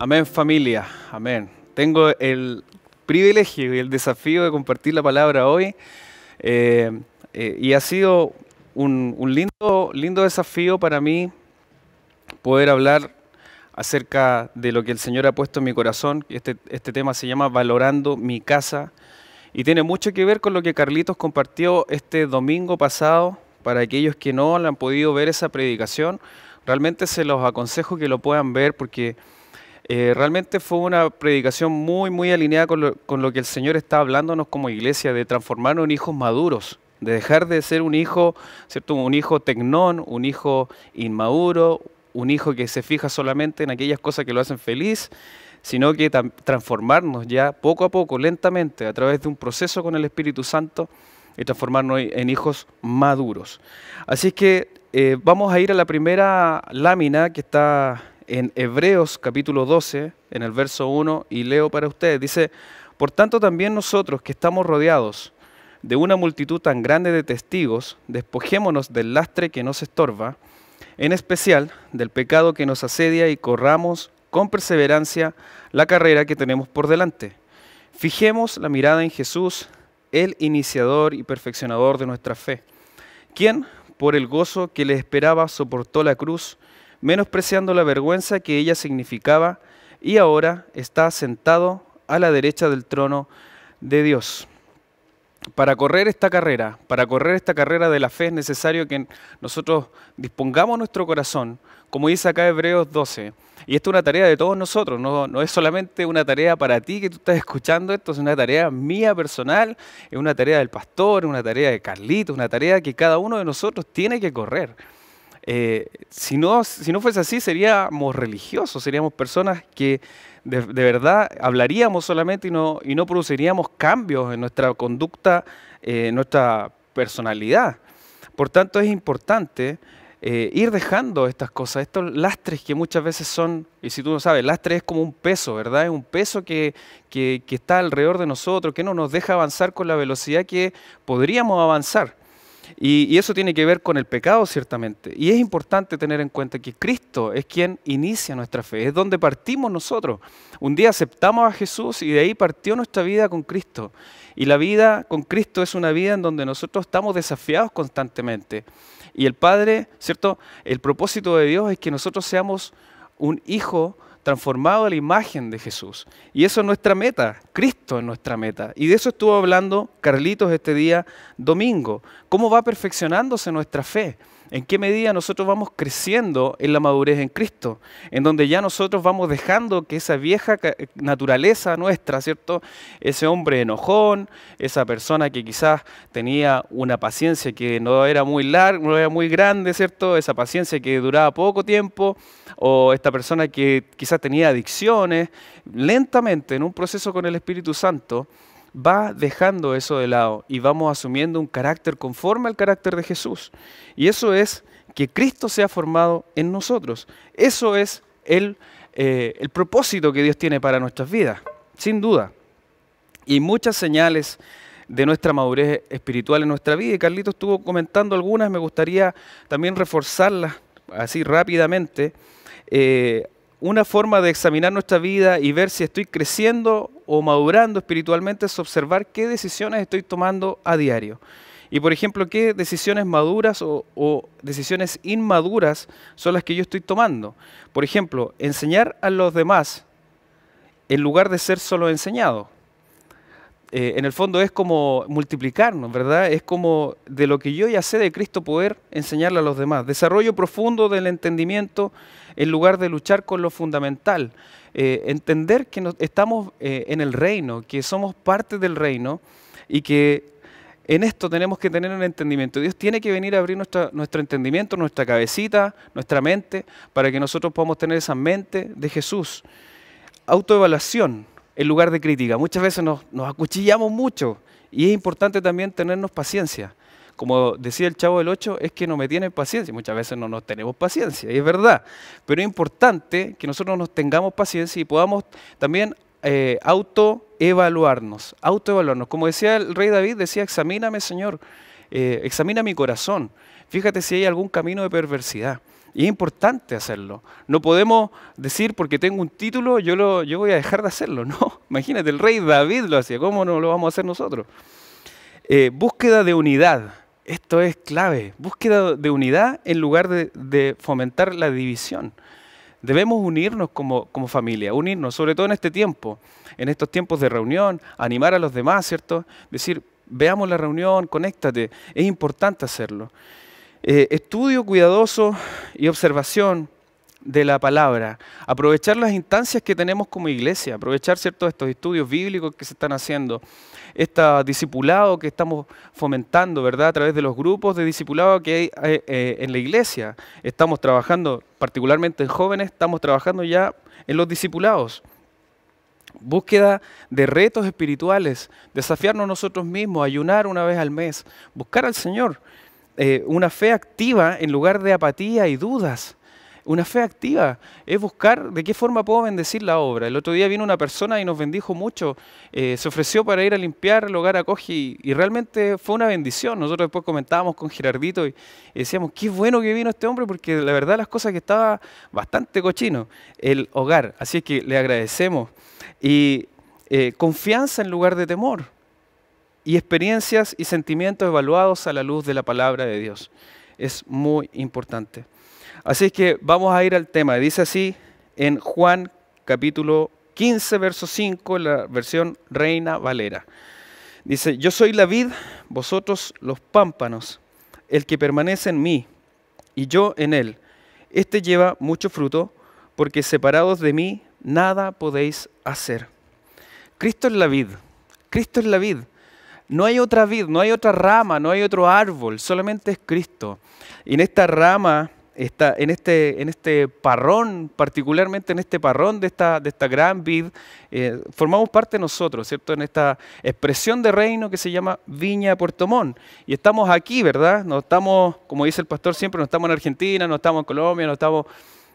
Amén familia, amén. Tengo el privilegio y el desafío de compartir la palabra hoy eh, eh, y ha sido un, lindo, lindo desafío para mí poder hablar acerca de lo que el Señor ha puesto en mi corazón. Este, este tema se llama Valorando mi casa y tiene mucho que ver con lo que Carlitos compartió este domingo pasado. Para aquellos que no han podido ver esa predicación, realmente se los aconsejo que lo puedan ver porque eh, realmente fue una predicación muy, muy alineada con lo, que el Señor está hablándonos como iglesia, de transformarnos en hijos maduros, de dejar de ser un hijo, ¿cierto? Un hijo tecnón, un hijo inmaduro, un hijo que se fija solamente en aquellas cosas que lo hacen feliz, sino que transformarnos ya poco a poco, lentamente, a través de un proceso con el Espíritu Santo y transformarnos en hijos maduros. Así que eh, vamos a ir a la primera lámina que está en Hebreos capítulo 12, en el verso 1, y leo para ustedes. Dice, por tanto también nosotros que estamos rodeados de una multitud tan grande de testigos, despojémonos del lastre que nos estorba, en especial del pecado que nos asedia y corramos con perseverancia la carrera que tenemos por delante. Fijemos la mirada en Jesús, el iniciador y perfeccionador de nuestra fe, quien, por el gozo que le esperaba, soportó la cruz, menospreciando la vergüenza que ella significaba, y ahora está sentado a la derecha del trono de Dios. Para correr esta carrera, para correr esta carrera de la fe es necesario que nosotros dispongamos nuestro corazón, como dice acá Hebreos 12. Y esto es una tarea de todos nosotros, no, es solamente una tarea para ti que tú estás escuchando esto, es una tarea mía personal, es una tarea del pastor, es una tarea de Carlitos, una tarea que cada uno de nosotros tiene que correr. Eh, si, no, si no fuese así, seríamos religiosos, seríamos personas que de, verdad hablaríamos solamente y no, y no produciríamos cambios en nuestra conducta, eh, en nuestra personalidad. Por tanto, es importante eh, ir dejando estas cosas, estos lastres que muchas veces son, y si tú no sabes, lastre es como un peso, ¿verdad? Es un peso que, que, que está alrededor de nosotros, que no nos deja avanzar con la velocidad que podríamos avanzar. Y, eso tiene que ver con el pecado, ciertamente. Y es importante tener en cuenta que Cristo es quien inicia nuestra fe, es donde partimos nosotros. Un día aceptamos a Jesús y de ahí partió nuestra vida con Cristo. Y la vida con Cristo es una vida en donde nosotros estamos desafiados constantemente. Y el Padre, ¿cierto? El propósito de Dios es que nosotros seamos un hijo transformado a la imagen de Jesús. Y eso es nuestra meta, Cristo es nuestra meta. Y de eso estuvo hablando Carlitos este día domingo, cómo va perfeccionándose nuestra fe en qué medida nosotros vamos creciendo en la madurez en Cristo, en donde ya nosotros vamos dejando que esa vieja naturaleza nuestra, ¿cierto? Ese hombre enojón, esa persona que quizás tenía una paciencia que no era muy larga, no era muy grande, ¿cierto? Esa paciencia que duraba poco tiempo, o esta persona que quizás tenía adicciones, lentamente, en un proceso con el Espíritu Santo, va dejando eso de lado y vamos asumiendo un carácter conforme al carácter de Jesús. Y eso es que Cristo sea formado en nosotros. Eso es eh, el, propósito que Dios tiene para nuestras vidas, sin duda. Y muchas señales de nuestra madurez espiritual en nuestra vida. Y Carlito estuvo comentando algunas, me gustaría también reforzarlas así rápidamente. Eh, una forma de examinar nuestra vida y ver si estoy creciendo o madurando espiritualmente es observar qué decisiones estoy tomando a diario. Y por ejemplo, qué decisiones maduras o, decisiones inmaduras son las que yo estoy tomando. Por ejemplo, enseñar a los demás en lugar de ser solo enseñado. Eh, en el fondo es como multiplicarnos, ¿verdad? Es como de lo que yo ya sé de Cristo poder enseñarle a los demás. Desarrollo profundo del entendimiento en lugar de luchar con lo fundamental. Eh, entender que estamos eh, en el reino, que somos parte del reino y que en esto tenemos que tener un entendimiento. Dios tiene que venir a abrir nuestra, nuestro entendimiento, nuestra cabecita, nuestra mente, para que nosotros podamos tener esa mente de Jesús. Autoevaluación en lugar de crítica. Muchas veces nos acuchillamos mucho y es importante también tenernos paciencia como decía el chavo del 8, es que no me tienen paciencia. Muchas veces no nos tenemos paciencia, y es verdad. Pero es importante que nosotros nos tengamos paciencia y podamos también eh, autoevaluarnos, autoevaluarnos. Como decía el rey David, decía, examíname Señor, eh, examina mi corazón, fíjate si hay algún camino de perversidad. Y es importante hacerlo. No podemos decir porque tengo un título, yo, yo voy a dejar de hacerlo. No, imagínate, el rey David lo hacía, ¿cómo no lo vamos a hacer nosotros? Eh, búsqueda de unidad. Esto es clave. Búsqueda de unidad en lugar de, fomentar la división. Debemos unirnos como, familia, unirnos, sobre todo en este tiempo, en estos tiempos de reunión, animar a los demás, ¿cierto? Decir, veamos la reunión, conéctate, es importante hacerlo. Eh, estudio cuidadoso y observación de la palabra, aprovechar las instancias que tenemos como iglesia, aprovechar ciertos estos estudios bíblicos que se están haciendo, este discipulado que estamos fomentando, ¿verdad? A través de los grupos de discipulado que hay eh, eh, en la iglesia. Estamos trabajando, particularmente en jóvenes, estamos trabajando ya en los discipulados. Búsqueda de retos espirituales, desafiarnos nosotros mismos, ayunar una vez al mes, buscar al Señor. Eh, una fe activa en lugar de apatía y dudas. Una fe activa es buscar de qué forma puedo bendecir la obra. El otro día vino una persona y nos bendijo mucho. Eh, se ofreció para ir a limpiar el hogar a y, y, realmente fue una bendición. Nosotros después comentábamos con Gerardito y decíamos, qué bueno que vino este hombre porque la verdad las cosas que estaba bastante cochino, el hogar. Así es que le agradecemos. Y eh, confianza en lugar de temor y experiencias y sentimientos evaluados a la luz de la palabra de Dios. Es muy importante. Así que vamos a ir al tema. Dice así en Juan capítulo 15, verso 5, la versión Reina Valera. Dice, yo soy la vid, vosotros los pámpanos, el que permanece en mí y yo en él. Este lleva mucho fruto, porque separados de mí nada podéis hacer. Cristo es la vid, Cristo es la vid. No hay otra vid, no hay otra rama, no hay otro árbol, solamente es Cristo. Y en esta rama en, este, en este parrón, particularmente en este parrón de esta, de esta gran vid, eh, formamos parte nosotros, ¿cierto? En esta expresión de reino que se llama Viña Puerto Montt. Y estamos aquí, ¿verdad? No estamos, como dice el pastor siempre, no estamos en Argentina, no estamos en Colombia, no estamos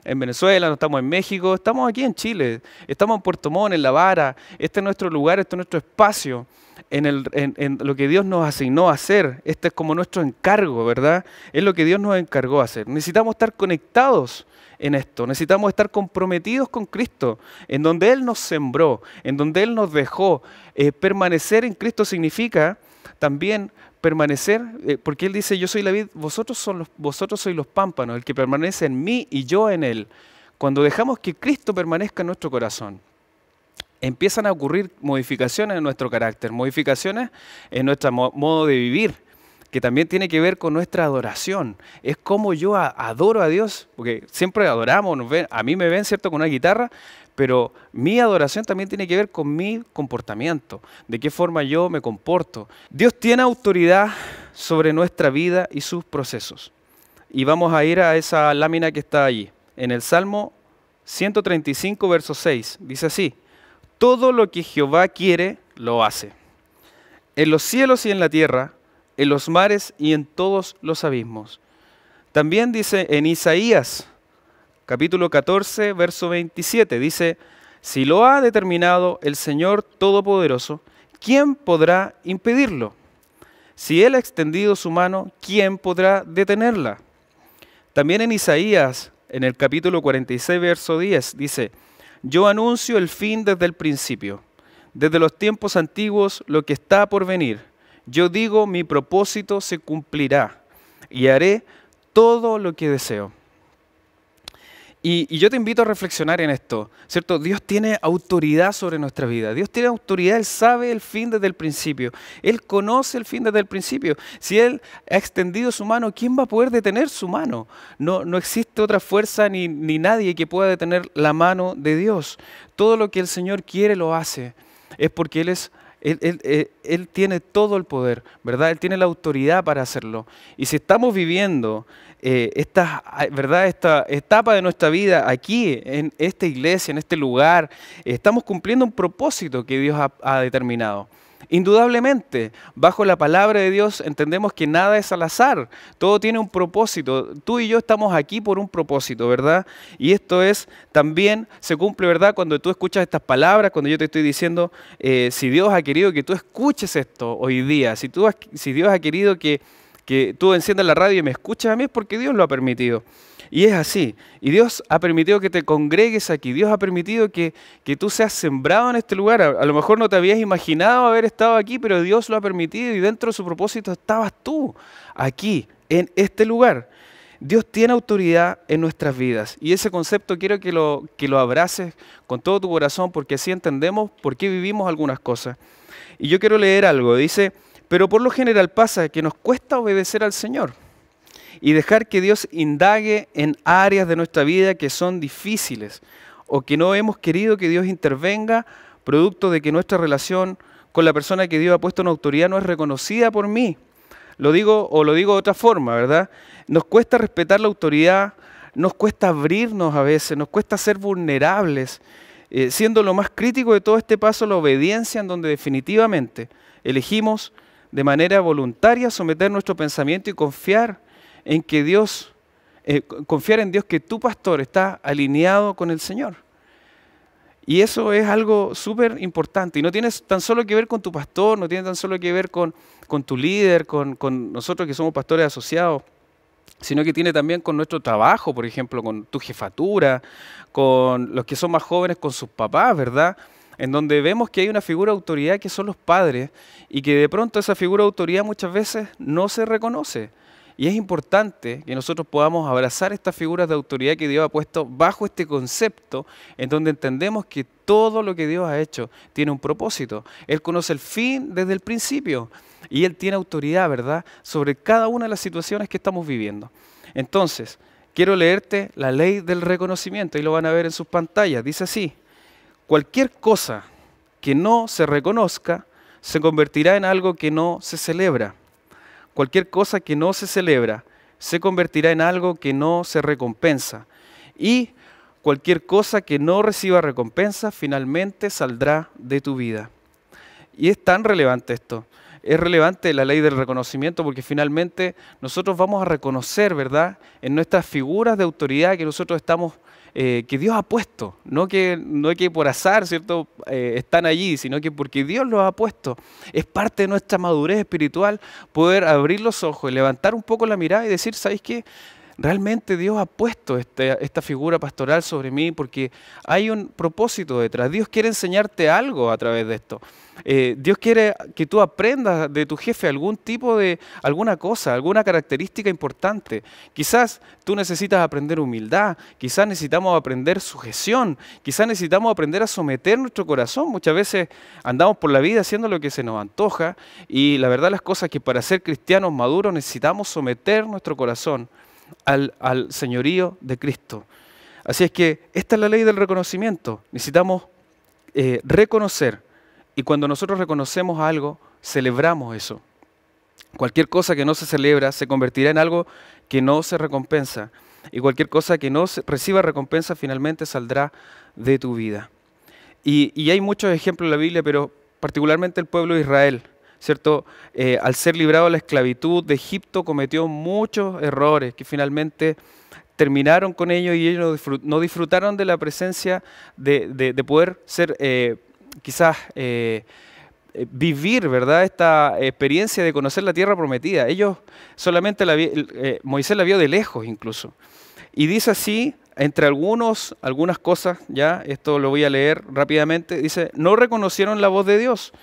en Venezuela, no estamos en México, estamos aquí en Chile, estamos en Puerto Montt, en La Vara, este es nuestro lugar, este es nuestro espacio, en, lo que Dios nos asignó a hacer, este es como nuestro encargo, ¿verdad? Es lo que Dios nos encargó a hacer. Necesitamos estar conectados en esto, necesitamos estar comprometidos con Cristo, en donde Él nos sembró, en donde Él nos dejó. Eh, permanecer en Cristo significa también permanecer, eh, porque él dice, yo soy la vid, vosotros, son vosotros sois los pámpanos, el que permanece en mí y yo en él. Cuando dejamos que Cristo permanezca en nuestro corazón, empiezan a ocurrir modificaciones en nuestro carácter, modificaciones en nuestro modo de vivir, que también tiene que ver con nuestra adoración. Es como yo adoro a Dios, porque siempre adoramos, a mí me ven, ¿cierto?, con una guitarra, pero mi adoración también tiene que ver con mi comportamiento, de qué forma yo me comporto. Dios tiene autoridad sobre nuestra vida y sus procesos. Y vamos a ir a esa lámina que está allí. En el Salmo 135, verso 6, dice así, todo lo que Jehová quiere, lo hace. En los cielos y en la tierra, en los mares y en todos los abismos. También dice en Isaías capítulo 14, verso 27. Dice, si lo ha determinado el Señor Todopoderoso, ¿quién podrá impedirlo? Si Él ha extendido su mano, ¿quién podrá detenerla? También en Isaías, en el capítulo 46, verso 10, dice, yo anuncio el fin desde el principio, desde los tiempos antiguos lo que está por venir. Yo digo, mi propósito se cumplirá y haré todo lo que deseo. Y, yo te invito a reflexionar en esto, ¿cierto? Dios tiene autoridad sobre nuestra vida. Dios tiene autoridad, Él sabe el fin desde el principio. Él conoce el fin desde el principio. Si Él ha extendido su mano, ¿quién va a poder detener su mano? No, no existe otra fuerza ni, ni nadie que pueda detener la mano de Dios. Todo lo que el Señor quiere lo hace. Es porque Él es él, eh, él, tiene todo el poder, ¿verdad? Él tiene la autoridad para hacerlo. Y si estamos viviendo eh, esta, ¿verdad? esta etapa de nuestra vida aquí, en esta iglesia, en este lugar, eh, estamos cumpliendo un propósito que Dios ha determinado. Indudablemente, bajo la palabra de Dios entendemos que nada es al azar, todo tiene un propósito. Tú y yo estamos aquí por un propósito, ¿verdad? Y esto es también, se cumple, ¿verdad? Cuando tú escuchas estas palabras, cuando yo te estoy diciendo, eh, si Dios ha querido que tú escuches esto hoy día, si Dios ha querido que que tú enciendas la radio y me escuchas a mí es porque Dios lo ha permitido. Y es así. Y Dios ha permitido que te congregues aquí. Dios ha permitido que, tú seas sembrado en este lugar. A, lo mejor no te habías imaginado haber estado aquí, pero Dios lo ha permitido y dentro de su propósito estabas tú, aquí, en este lugar. Dios tiene autoridad en nuestras vidas. Y ese concepto quiero que lo, que lo abraces con todo tu corazón, porque así entendemos por qué vivimos algunas cosas. Y yo quiero leer algo. Dice pero por lo general pasa que nos cuesta obedecer al Señor y dejar que Dios indague en áreas de nuestra vida que son difíciles o que no hemos querido que Dios intervenga producto de que nuestra relación con la persona que Dios ha puesto en autoridad no es reconocida por mí. Lo digo o lo digo de otra forma, ¿verdad? Nos cuesta respetar la autoridad, nos cuesta abrirnos a veces, nos cuesta ser vulnerables, eh, siendo lo más crítico de todo este paso la obediencia en donde definitivamente elegimos de manera voluntaria someter nuestro pensamiento y confiar en que Dios, eh, confiar en Dios que tu pastor está alineado con el Señor. Y eso es algo súper importante. Y no tiene tan solo que ver con tu pastor, no tiene tan solo que ver con, con tu líder, con, con, nosotros que somos pastores asociados, sino que tiene también con nuestro trabajo, por ejemplo, con tu jefatura, con los que son más jóvenes, con sus papás, ¿verdad? en donde vemos que hay una figura de autoridad que son los padres y que de pronto esa figura de autoridad muchas veces no se reconoce. Y es importante que nosotros podamos abrazar estas figuras de autoridad que Dios ha puesto bajo este concepto, en donde entendemos que todo lo que Dios ha hecho tiene un propósito. Él conoce el fin desde el principio y Él tiene autoridad, ¿verdad?, sobre cada una de las situaciones que estamos viviendo. Entonces, quiero leerte la ley del reconocimiento y lo van a ver en sus pantallas. Dice así, Cualquier cosa que no se reconozca se convertirá en algo que no se celebra. Cualquier cosa que no se celebra se convertirá en algo que no se recompensa. Y cualquier cosa que no reciba recompensa finalmente saldrá de tu vida. Y es tan relevante esto. Es relevante la ley del reconocimiento porque finalmente nosotros vamos a reconocer, ¿verdad?, en nuestras figuras de autoridad que nosotros estamos eh, que Dios ha puesto, no que, no que por azar, ¿cierto?, eh, están allí, sino que porque Dios los ha puesto. Es parte de nuestra madurez espiritual poder abrir los ojos, levantar un poco la mirada y decir, ¿sabéis qué? realmente Dios ha puesto este, esta figura pastoral sobre mí porque hay un propósito detrás. Dios quiere enseñarte algo a través de esto. Eh, Dios quiere que tú aprendas de tu jefe algún tipo de, alguna cosa, alguna característica importante. Quizás tú necesitas aprender humildad, quizás necesitamos aprender sujeción, quizás necesitamos aprender a someter nuestro corazón. Muchas veces andamos por la vida haciendo lo que se nos antoja y la verdad las cosas que para ser cristianos maduros necesitamos someter nuestro corazón al, señorío de Cristo. Así es que esta es la ley del reconocimiento. Necesitamos eh, reconocer. Y cuando nosotros reconocemos algo, celebramos eso. Cualquier cosa que no se celebra se convertirá en algo que no se recompensa. Y cualquier cosa que no reciba recompensa finalmente saldrá de tu vida. y hay muchos ejemplos en la Biblia, pero particularmente el pueblo de Israel. ¿cierto? Eh, al ser librado de la esclavitud de Egipto cometió muchos errores que finalmente terminaron con ellos y ellos no disfrutaron de la presencia de, poder ser eh, quizás eh, vivir, ¿verdad? Esta experiencia de conocer la tierra prometida. Ellos solamente la Moisés la vio de lejos incluso. Y dice así, entre algunos, algunas cosas, ya, esto lo voy a leer rápidamente, dice, no reconocieron la voz de Dios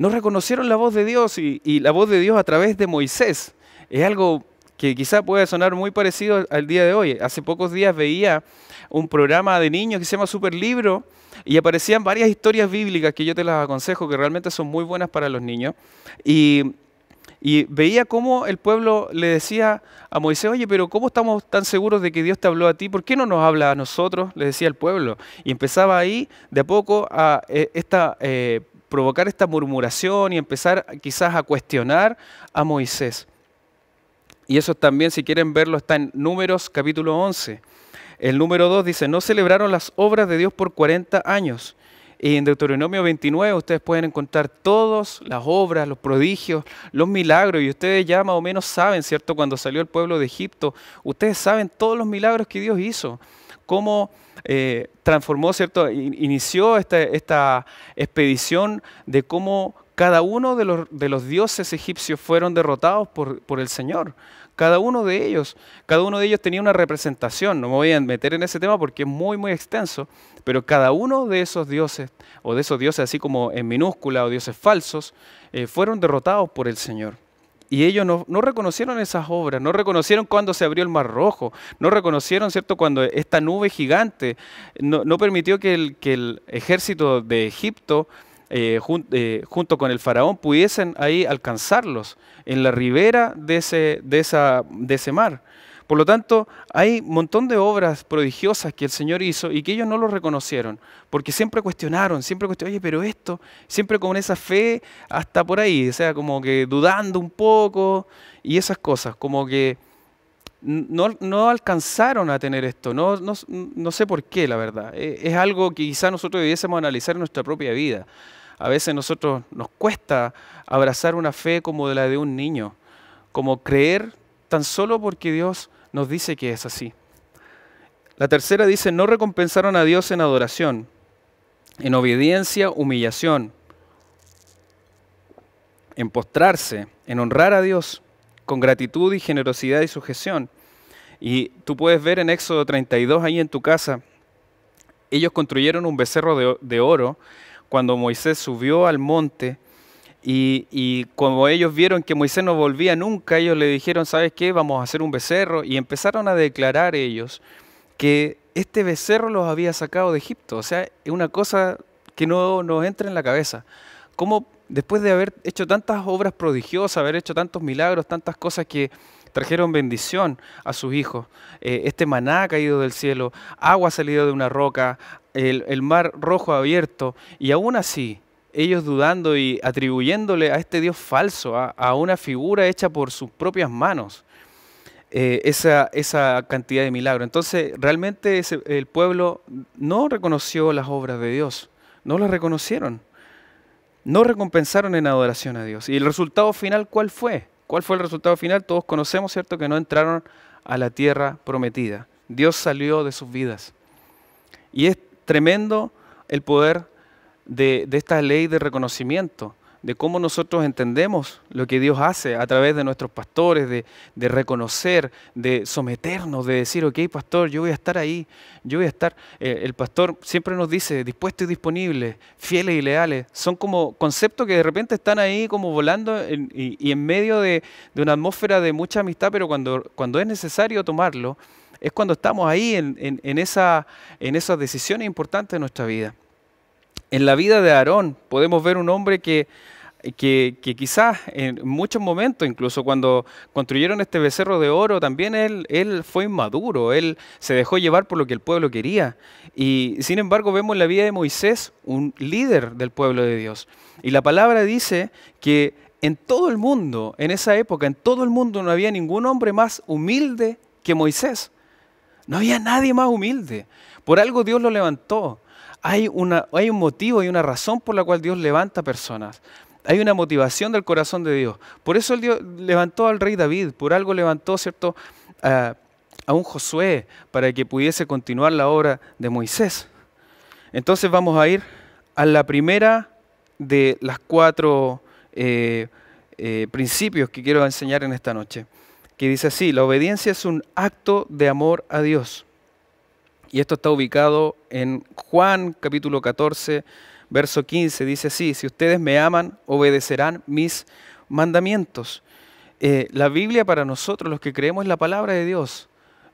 no reconocieron la voz de Dios y, la voz de Dios a través de Moisés. Es algo que quizá puede sonar muy parecido al día de hoy. Hace pocos días veía un programa de niños que se llama Super Libro y aparecían varias historias bíblicas que yo te las aconsejo, que realmente son muy buenas para los niños. Y, veía cómo el pueblo le decía a Moisés, oye, pero ¿cómo estamos tan seguros de que Dios te habló a ti? ¿Por qué no nos habla a nosotros? Le decía el pueblo. Y empezaba ahí, de a poco, a eh, esta... Eh, provocar esta murmuración y empezar quizás a cuestionar a Moisés. Y eso también, si quieren verlo, está en Números capítulo 11. El número 2 dice, no celebraron las obras de Dios por 40 años. Y en Deuteronomio 29 ustedes pueden encontrar todas las obras, los prodigios, los milagros. Y ustedes ya más o menos saben, ¿cierto? Cuando salió el pueblo de Egipto, ustedes saben todos los milagros que Dios hizo cómo eh, transformó, ¿cierto? Inició esta, expedición de cómo cada uno de los, dioses egipcios fueron derrotados por, el Señor cada uno de ellos, cada uno de ellos tenía una representación, no me voy a meter en ese tema porque es muy, muy extenso, pero cada uno de esos dioses, o de esos dioses así como en minúscula o dioses falsos, eh, fueron derrotados por el Señor. Y ellos no, reconocieron esas obras, no reconocieron cuando se abrió el Mar Rojo, no reconocieron, ¿cierto?, cuando esta nube gigante no, permitió que el, ejército de Egipto, eh, eh, junto con el faraón, pudiesen ahí alcanzarlos en la ribera de ese, de esa, de ese mar. Por lo tanto, hay un montón de obras prodigiosas que el Señor hizo y que ellos no lo reconocieron, porque siempre cuestionaron, siempre cuestionaron, oye, pero esto, siempre con esa fe hasta por ahí, o sea, como que dudando un poco y esas cosas, como que no, alcanzaron a tener esto, no, no, sé por qué, la verdad. E, es, algo que quizá nosotros debiésemos analizar en nuestra propia vida. A veces nosotros nos cuesta abrazar una fe como la de un niño, como creer tan solo porque Dios nos dice que es así. La tercera dice, no recompensaron a Dios en adoración, en obediencia, humillación, en postrarse, en honrar a Dios con gratitud y generosidad y sujeción. Y tú puedes ver en Éxodo 32 ahí en tu casa, ellos construyeron un becerro de, oro cuando Moisés subió al monte y, como ellos vieron que Moisés no volvía nunca, ellos le dijeron, ¿sabes qué? Vamos a hacer un becerro. Y empezaron a declarar ellos que este becerro los había sacado de Egipto. O sea, es una cosa que no nos entra en la cabeza. ¿Cómo después de haber hecho tantas obras prodigiosas, haber hecho tantos milagros, tantas cosas que trajeron bendición a sus hijos, eh, este maná caído del cielo, agua salida de una roca, el mar rojo abierto, y aún así ellos dudando y atribuyéndole a este Dios falso, a, una figura hecha por sus propias manos, eh, esa, esa, cantidad de milagros. Entonces, realmente el pueblo no reconoció las obras de Dios, no las reconocieron, no recompensaron en adoración a Dios. ¿Y el resultado final cuál fue? ¿Cuál fue el resultado final? Todos conocemos, ¿cierto?, que no entraron a la tierra prometida. Dios salió de sus vidas. Y es tremendo el poder de, esta ley de reconocimiento, de cómo nosotros entendemos lo que Dios hace a través de nuestros pastores, de, reconocer, de someternos, de decir, ok, pastor, yo voy a estar ahí, yo voy a estar. Eh, el pastor siempre nos dice, dispuesto y disponible, fieles y leales. Son como conceptos que de repente están ahí como volando y, en medio de, una atmósfera de mucha amistad, pero cuando, cuando es necesario tomarlo, es cuando estamos ahí en, esa, en esas decisiones importantes de nuestra vida. En la vida de Aarón podemos ver un hombre que, que, quizás en muchos momentos, incluso cuando construyeron este becerro de oro, también él, él fue inmaduro, él se dejó llevar por lo que el pueblo quería. Y sin embargo vemos en la vida de Moisés un líder del pueblo de Dios. Y la palabra dice que en todo el mundo, en esa época, en todo el mundo no había ningún hombre más humilde que Moisés. No había nadie más humilde. Por algo Dios lo levantó. Hay, una, hay un motivo y una razón por la cual Dios levanta personas. Hay una motivación del corazón de Dios. Por eso el Dios levantó al rey David, por algo levantó, ¿cierto?, a, un Josué para que pudiese continuar la obra de Moisés. Entonces vamos a ir a la primera de las cuatro eh, eh, principios que quiero enseñar en esta noche, que dice así, la obediencia es un acto de amor a Dios. Y esto está ubicado en Juan capítulo 14, verso 15. Dice así, si ustedes me aman, obedecerán mis mandamientos. Eh, la Biblia para nosotros, los que creemos, es la palabra de Dios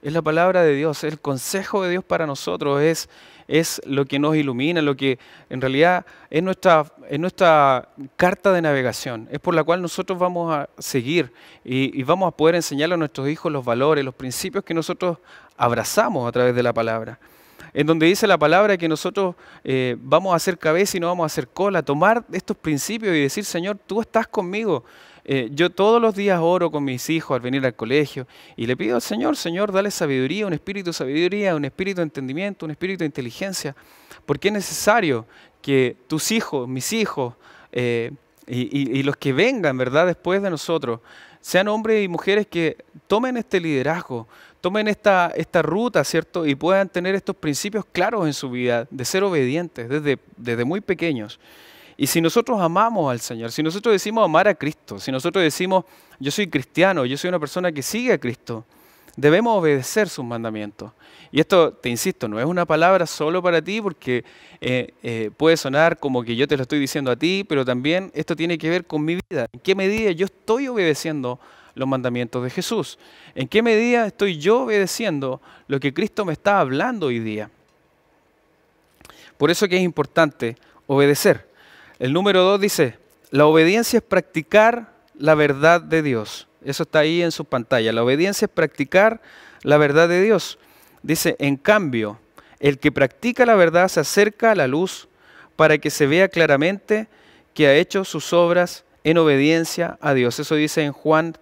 es la palabra de Dios, el consejo de Dios para nosotros, es, es lo que nos ilumina, lo que en realidad es nuestra, nuestra carta de navegación, es por la cual nosotros vamos a seguir y, vamos a poder enseñarle a nuestros hijos los valores, los principios que nosotros abrazamos a través de la palabra en donde dice la palabra que nosotros eh, vamos a hacer cabeza y no vamos a hacer cola, tomar estos principios y decir, Señor, tú estás conmigo, eh, yo todos los días oro con mis hijos al venir al colegio y le pido al Señor, Señor, dale sabiduría, un espíritu de sabiduría, un espíritu de entendimiento, un espíritu de inteligencia, porque es necesario que tus hijos, mis hijos eh, y, los que vengan, ¿verdad?, después de nosotros, sean hombres y mujeres que tomen este liderazgo, tomen esta, esta ruta, ¿cierto? Y puedan tener estos principios claros en su vida, de ser obedientes desde, desde muy pequeños. Y si nosotros amamos al Señor, si nosotros decimos amar a Cristo, si nosotros decimos yo soy cristiano, yo soy una persona que sigue a Cristo, debemos obedecer sus mandamientos. Y esto, te insisto, no es una palabra solo para ti porque eh, eh, puede sonar como que yo te lo estoy diciendo a ti, pero también esto tiene que ver con mi vida. ¿En qué medida yo estoy obedeciendo los mandamientos de Jesús? ¿En qué medida estoy yo obedeciendo lo que Cristo me está hablando hoy día? Por eso que es importante obedecer. El número dos dice, la obediencia es practicar la verdad de Dios. Eso está ahí en su pantalla. La obediencia es practicar la verdad de Dios. Dice, en cambio, el que practica la verdad se acerca a la luz para que se vea claramente que ha hecho sus obras en obediencia a Dios. Eso dice en Juan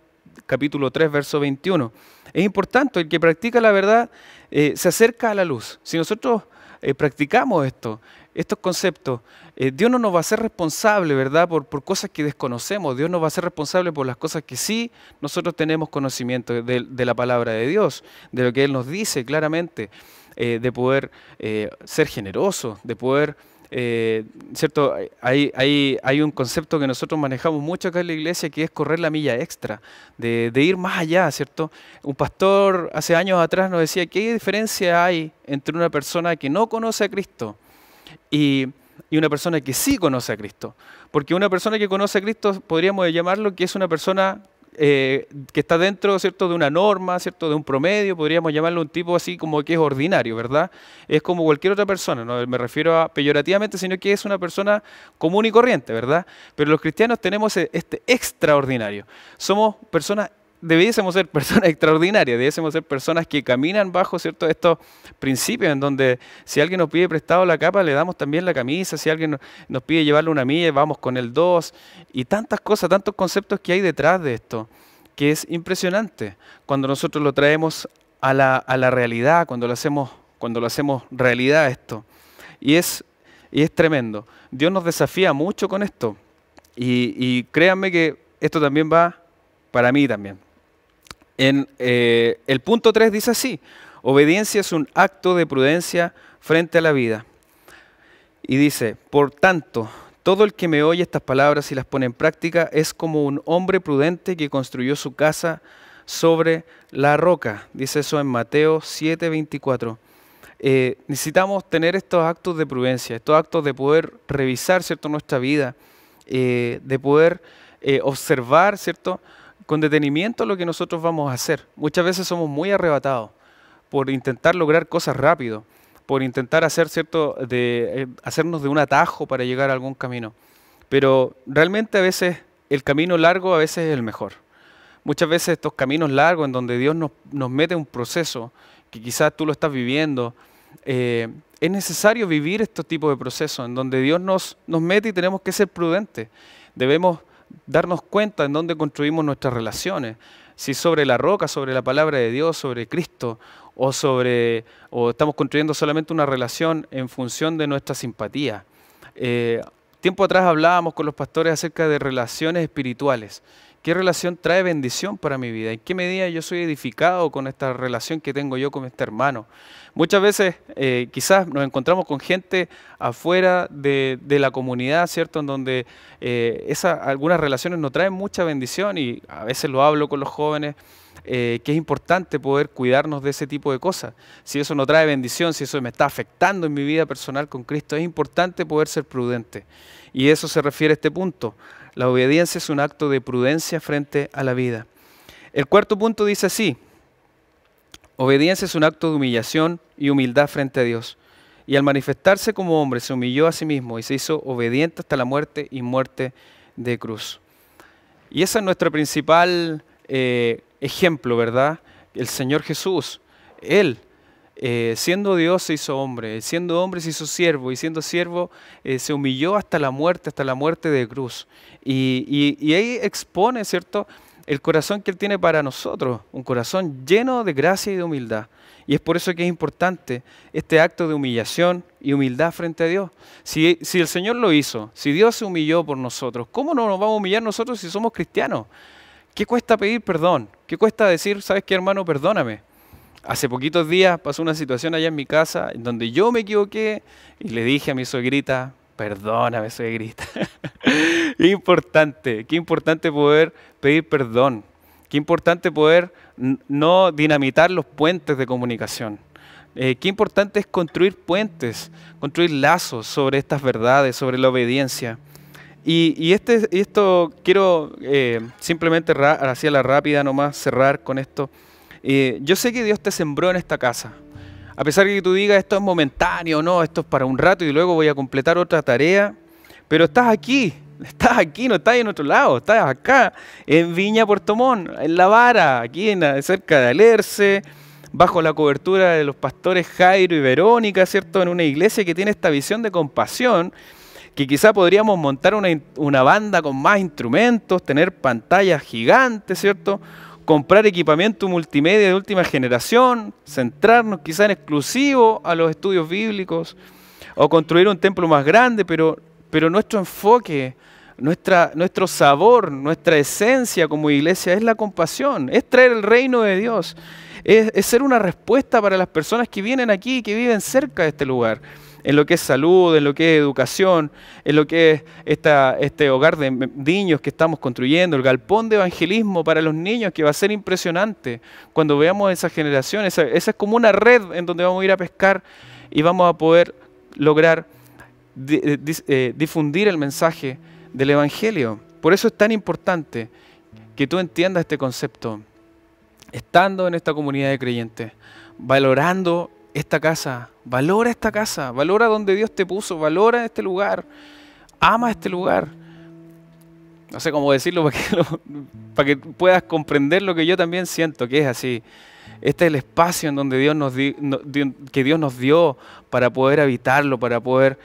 capítulo 3, verso 21. Es importante, el que practica la verdad eh, se acerca a la luz. Si nosotros eh, practicamos esto, estos conceptos. Eh, Dios no nos va a ser responsable, ¿verdad?, por, por, cosas que desconocemos. Dios nos va a ser responsable por las cosas que sí nosotros tenemos conocimiento de, la palabra de Dios, de lo que Él nos dice claramente, eh, de poder ser generoso, de poder eh, ¿cierto? Hay, hay, un concepto que nosotros manejamos mucho acá en la iglesia que es correr la milla extra, de, ir más allá, ¿cierto? Un pastor hace años atrás nos decía, ¿qué diferencia hay entre una persona que no conoce a Cristo y, y una persona que sí conoce a Cristo? Porque una persona que conoce a Cristo podríamos llamarlo que es una persona eh, que está dentro ¿cierto? de una norma, ¿cierto? de un promedio, podríamos llamarlo un tipo así como que es ordinario, ¿verdad? Es como cualquier otra persona, no me refiero a peyorativamente, sino que es una persona común y corriente, ¿verdad? Pero los cristianos tenemos e, este extraordinario, somos personas debiésemos ser personas extraordinarias, debiésemos ser personas que caminan bajo ¿cierto? estos principios, en donde si alguien nos pide prestado la capa, le damos también la camisa, si alguien nos pide llevarle una milla, vamos con el dos, y tantas cosas, tantos conceptos que hay detrás de esto, que es impresionante cuando nosotros lo traemos a la, realidad, cuando lo, hacemos, cuando lo hacemos realidad esto. Y es, y es tremendo. Dios nos desafía mucho con esto. Y, y créanme que esto también va para mí también. En eh, el punto 3 dice así, obediencia es un acto de prudencia frente a la vida. Y dice, por tanto, todo el que me oye estas palabras y las pone en práctica es como un hombre prudente que construyó su casa sobre la roca. Dice eso en Mateo 7, 24. Eh, necesitamos tener estos actos de prudencia, estos actos de poder revisar ¿cierto? nuestra vida, eh, de poder observar ¿cierto? con detenimiento lo que nosotros vamos a hacer. Muchas veces somos muy arrebatados por intentar lograr cosas rápido, por intentar hacer cierto de eh, hacernos de un atajo para llegar a algún camino. Pero realmente a veces el camino largo a veces es el mejor. Muchas veces estos caminos largos en donde Dios nos, mete un proceso que quizás tú lo estás viviendo, eh, es necesario vivir estos tipos de procesos en donde Dios nos, nos mete y tenemos que ser prudentes. Debemos darnos cuenta en dónde construimos nuestras relaciones, si sobre la roca, sobre la palabra de Dios, sobre Cristo, o sobre o estamos construyendo solamente una relación en función de nuestra simpatía. Eh, tiempo atrás hablábamos con los pastores acerca de relaciones espirituales ¿Qué relación trae bendición para mi vida? ¿En qué medida yo soy edificado con esta relación que tengo yo con este hermano? Muchas veces eh, quizás nos encontramos con gente afuera de, la comunidad, ¿cierto? En donde eh, algunas relaciones nos traen mucha bendición y a veces lo hablo con los jóvenes. Eh, que es importante poder cuidarnos de ese tipo de cosas. Si eso no trae bendición, si eso me está afectando en mi vida personal con Cristo, es importante poder ser prudente. Y eso se refiere a este punto, la obediencia es un acto de prudencia frente a la vida. El cuarto punto dice así, obediencia es un acto de humillación y humildad frente a Dios. Y al manifestarse como hombre se humilló a sí mismo y se hizo obediente hasta la muerte y muerte de cruz. Y ese es nuestro principal eh, ejemplo, ¿verdad? El Señor Jesús. Él eh, siendo Dios se hizo hombre, siendo hombre se hizo siervo, y siendo siervo eh, se humilló hasta la muerte, hasta la muerte de cruz. Y, ahí expone, ¿cierto?, el corazón que Él tiene para nosotros, un corazón lleno de gracia y de humildad. Y es por eso que es importante este acto de humillación y humildad frente a Dios. Si, si el Señor lo hizo, si Dios se humilló por nosotros, ¿cómo no nos vamos a humillar nosotros si somos cristianos? ¿Qué cuesta pedir perdón? ¿Qué cuesta decir, sabes qué hermano, perdóname? Hace poquitos días pasó una situación allá en mi casa en donde yo me equivoqué y le dije a mi suegrita, perdóname suegrita. importante, qué importante poder pedir perdón. Qué importante poder no dinamitar los puentes de comunicación. Eh, qué importante es construir puentes, construir lazos sobre estas verdades, sobre la obediencia. Y, y este, esto quiero eh, simplemente, simplemente, hacia la rápida nomás, cerrar con esto. Eh, yo sé que Dios te sembró en esta casa. A pesar de que tú digas esto es momentáneo, no, esto es para un rato y luego voy a completar otra tarea, pero estás aquí, estás aquí, no estás en otro lado, estás acá, en Viña Puerto Montt, en La Vara, aquí cerca de Alerce, bajo la cobertura de los pastores Jairo y Verónica, ¿cierto? En una iglesia que tiene esta visión de compasión que quizá podríamos montar una, banda con más instrumentos, tener pantallas gigantes, ¿cierto? comprar equipamiento multimedia de última generación, centrarnos quizá en exclusivo a los estudios bíblicos o construir un templo más grande, pero, pero nuestro enfoque, nuestra, nuestro sabor, nuestra esencia como iglesia es la compasión, es traer el reino de Dios, es, ser una respuesta para las personas que vienen aquí, que viven cerca de este lugar en lo que es salud, en lo que es educación, en lo que es este hogar de niños que estamos construyendo, el galpón de evangelismo para los niños, que va a ser impresionante cuando veamos esa generación. Esa, esa es como una red en donde vamos a ir a pescar y vamos a poder lograr eh, eh, difundir el mensaje del Evangelio. Por eso es tan importante que tú entiendas este concepto, estando en esta comunidad de creyentes, valorando esta casa, valora esta casa, valora donde Dios te puso, valora este lugar, ama este lugar. No sé cómo decirlo para que, puedas comprender lo que yo también siento, que es así. Este es el espacio en donde Dios nos que Dios nos dio para poder habitarlo, para poder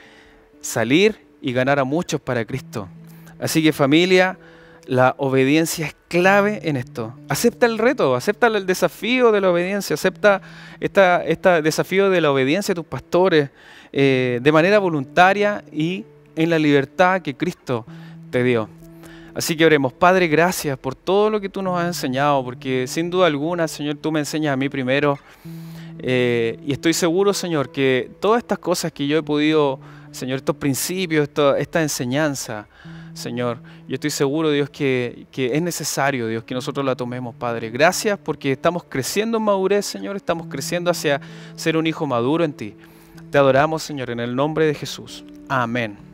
salir y ganar a muchos para Cristo. Así que familia, la obediencia es clave en esto. Acepta el reto, acepta el desafío de la obediencia, acepta este desafío de la obediencia de tus pastores eh, de manera voluntaria y en la libertad que Cristo te dio. Así que oremos, Padre, gracias por todo lo que tú nos has enseñado, porque sin duda alguna, Señor, tú me enseñas a mí primero. Eh, y estoy seguro, Señor, que todas estas cosas que yo he podido, Señor, estos principios, esta enseñanza, Señor. Yo estoy seguro, Dios, que, es necesario, Dios, que nosotros la tomemos, Padre. Gracias porque estamos creciendo en madurez, Señor. Estamos creciendo hacia ser un hijo maduro en ti. Te adoramos, Señor, en el nombre de Jesús. Amén.